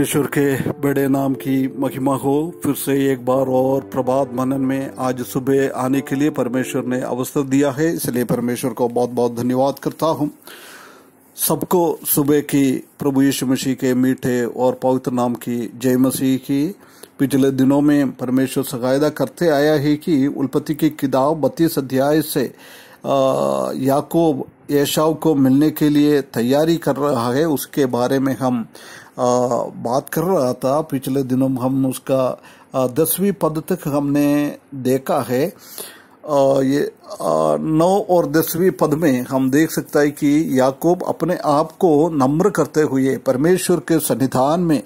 परमेश्वर के बड़े नाम की महिमा हो फिर से एक बार और प्रभात मनन में आज सुबह आने के लिए परमेश्वर ने अवसर दिया है इसलिए परमेश्वर को बहुत बहुत धन्यवाद करता हूँ सबको सुबह की प्रभु यीशु मसीह के मीठे और पवित्र नाम की जय मसीह की पिछले दिनों में परमेश्वर सकायदा करते आया है कि उलपति की किताब बत्तीस अध्याय से याकोब यशाव को मिलने के लिए तैयारी कर रहा है उसके बारे में हम बात कर रहा था पिछले दिनों हम उसका दसवीं पद तक हमने देखा है ये नौ और दसवीं पद में हम देख सकता है कि याकूब अपने आप को नम्र करते हुए परमेश्वर के सन्निधान में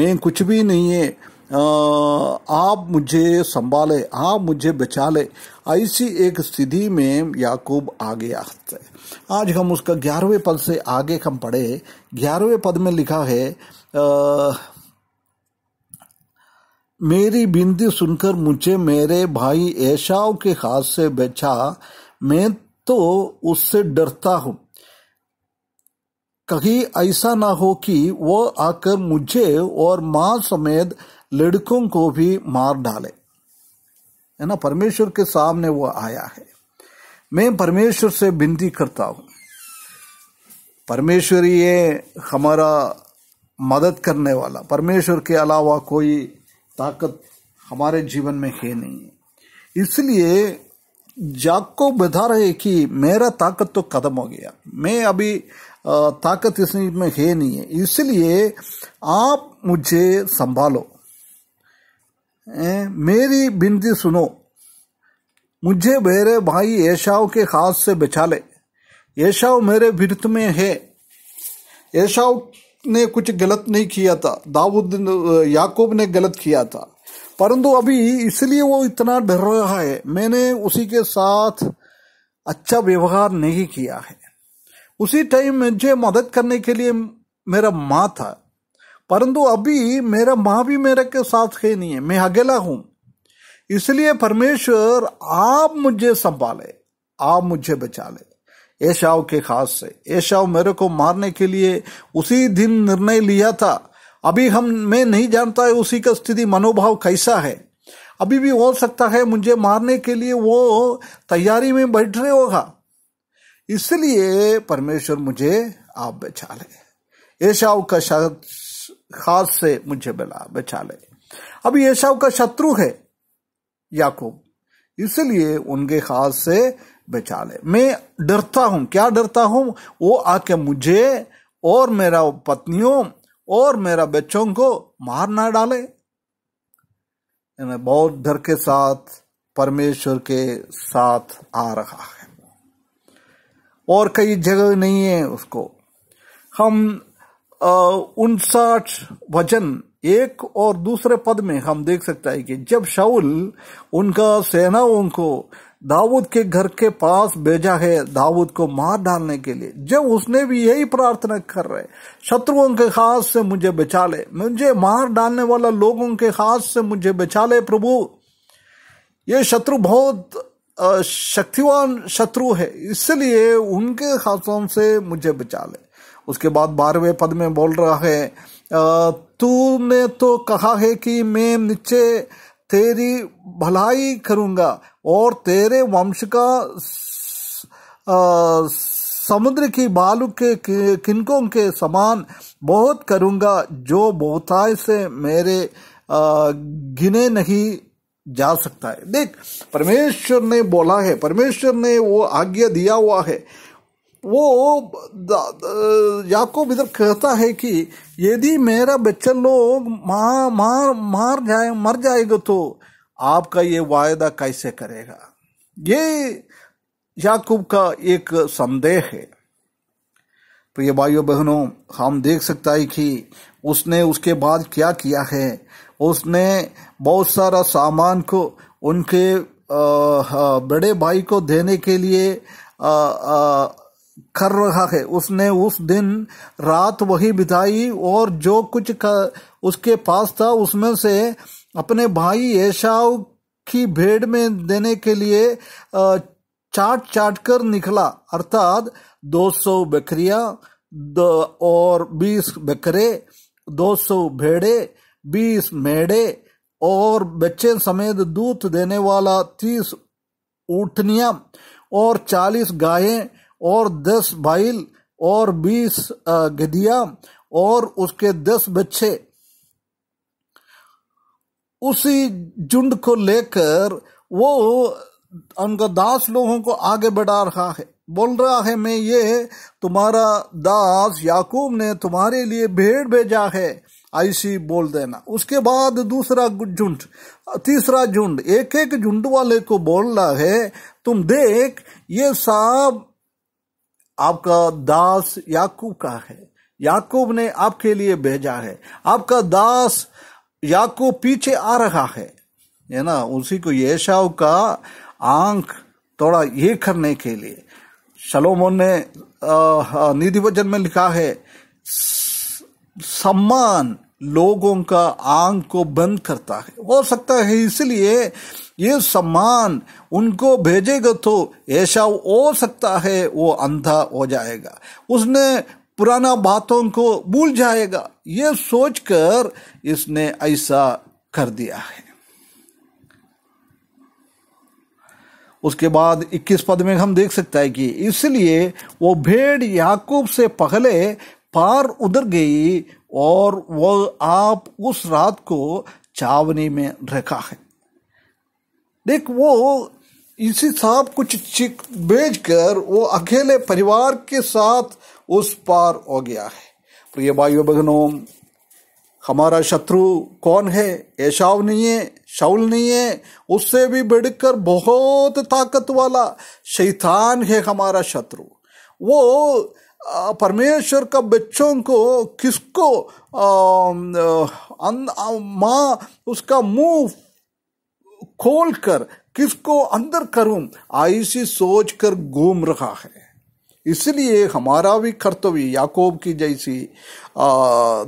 मैं कुछ भी नहीं है आप मुझे संभाले आप मुझे बचा ले ऐसी एक स्थिति में याकूब आगे आते आज हम उसका ग्यारहवें पद से आगे हम पढ़े ग्यारहवें पद में लिखा है आ, मेरी बिंदी सुनकर मुझे मेरे भाई ऐशाव के हाथ से बेचा मैं तो उससे डरता हूँ कहीं ऐसा ना हो कि वो आकर मुझे और माँ समेत लड़कों को भी मार डाले है ना परमेश्वर के सामने वो आया है मैं परमेश्वर से विनती करता हूं परमेश्वर ये हमारा मदद करने वाला परमेश्वर के अलावा कोई ताकत हमारे जीवन में है नहीं इसलिए जाग को बता रहे कि मेरा ताकत तो खत्म हो गया मैं अभी ताकत इसमें है नहीं है इसलिए आप मुझे संभालो मेरी बिनती सुनो मुझे मेरे भाई ऐशाव के हाथ से बचा ले ऐशाव मेरे विरत में है ऐशाव ने कुछ गलत नहीं किया था दाऊद याकूब ने गलत किया था परंतु अभी इसलिए वो इतना डर रहा है मैंने उसी के साथ अच्छा व्यवहार नहीं किया है उसी टाइम मुझे मदद करने के लिए मेरा माँ था परंतु अभी मेरा माँ भी मेरे के साथ है नहीं है मैं अकेला हूं इसलिए परमेश्वर आप मुझे संभाले आप मुझे बचा ले ऐशाव के खास से ऐशाव मेरे को मारने के लिए उसी दिन निर्णय लिया था अभी हम मैं नहीं जानता है उसी का स्थिति मनोभाव कैसा है अभी भी हो सकता है मुझे मारने के लिए वो तैयारी में बैठ रहे होगा इसलिए परमेश्वर मुझे आप बचा ले ऐशाव का खास से मुझे बला बचा ले अब ये शव का शत्रु है याकूब इसलिए उनके खास से बचा ले मैं डरता हूं क्या डरता हूं वो आके मुझे और मेरा पत्नियों और मेरा बच्चों को मार ना डाले मैं बहुत डर के साथ परमेश्वर के साथ आ रहा है और कई जगह नहीं है उसको हम उनसाठ वचन एक और दूसरे पद में हम देख सकते हैं कि जब शाउल उनका सेनाओं को दाऊद के घर के पास भेजा है दाऊद को मार डालने के लिए जब उसने भी यही प्रार्थना कर रहे शत्रुओं के हाथ से मुझे बचा ले मुझे मार डालने वाला लोगों के हाथ से मुझे बचा ले प्रभु ये शत्रु बहुत शक्तिवान शत्रु है इसलिए उनके हाथों से मुझे बचा ले उसके बाद बारहवें पद में बोल रहा है तूने तो कहा है कि मैं नीचे तेरी भलाई करूँगा और तेरे वंश का समुद्र की बालू के किनकों के समान बहुत करूँगा जो बहुताय से मेरे गिने नहीं जा सकता है देख परमेश्वर ने बोला है परमेश्वर ने वो आज्ञा दिया हुआ है वो याकूब इधर कहता है कि यदि मेरा बच्चा लोग मार मार मार जाए मर जाएगा तो आपका ये वायदा कैसे करेगा ये याकूब का एक संदेह है प्रिय भाइयों बहनों हम देख सकता है कि उसने उसके बाद क्या किया है उसने बहुत सारा सामान को उनके बड़े भाई को देने के लिए आ, आ, कर रहा है उसने उस दिन रात वही बिताई और जो कुछ उसके पास था उसमें से अपने भाई ऐशाव की भेड़ में देने के लिए चाट चाट कर निकला अर्थात 200 बकरिया और 20 बकरे 200 भेड़े 20 मेढ़े और बच्चे समेत दूध देने वाला 30 ऊटनिया और 40 गायें और दस भाइल और बीस गदिया और उसके दस बच्चे उसी झुंड को लेकर वो उनका दास लोगों को आगे बढ़ा रहा है बोल रहा है मैं ये तुम्हारा दास याकूब ने तुम्हारे लिए भेड़ भेजा है ऐसी बोल देना उसके बाद दूसरा झुंड तीसरा झुंड एक एक झुंड वाले को बोल रहा है तुम देख ये सब आपका दास याकूब का है याकूब ने आपके लिए भेजा है आपका दास याकूब पीछे आ रहा है है ना उसी को यशाव का आंख थोड़ा ये करने के लिए शलोमोन ने निधि वजन में लिखा है सम्मान लोगों का आंग को बंद करता है हो सकता है इसलिए ये सम्मान उनको भेजेगा तो ऐसा हो सकता है वो अंधा हो जाएगा उसने पुराना बातों को भूल जाएगा ये सोचकर इसने ऐसा कर दिया है उसके बाद 21 पद में हम देख सकते हैं कि इसलिए वो भेड़ याकूब से पहले पार उधर गई और वह आप उस रात को चावनी में रखा है देख वो इसी साहब कुछ चिक भेज कर वो अकेले परिवार के साथ उस पार हो गया है प्रिय भाइयों बहनों हमारा शत्रु कौन है ऐशाव नहीं है शाउल नहीं है उससे भी बढ़कर बहुत ताकत वाला शैतान है हमारा शत्रु वो परमेश्वर का बच्चों को किसको माँ उसका मुंह खोल कर किसको अंदर करूं ऐसी सोच कर घूम रहा है इसलिए हमारा भी कर्तव्य याकोब की जैसी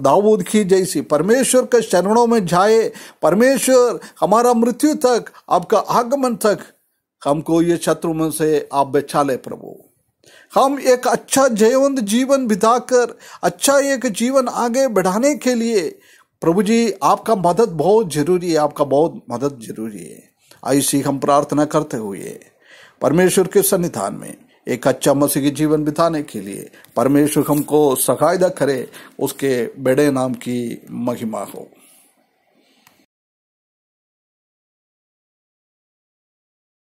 दाऊद की जैसी परमेश्वर के शरणों में जाए परमेश्वर हमारा मृत्यु तक आपका आगमन तक हमको ये शत्रु में से आप बचा ले प्रभु हम एक अच्छा जयवंत जीवन बिताकर अच्छा एक जीवन आगे बढ़ाने के लिए प्रभु जी आपका मदद बहुत जरूरी है आपका बहुत मदद जरूरी है ऐसी हम प्रार्थना करते हुए परमेश्वर के सन्निधान में एक अच्छा मसीह जीवन बिताने के लिए परमेश्वर हमको सकायदा करे उसके बड़े नाम की महिमा हो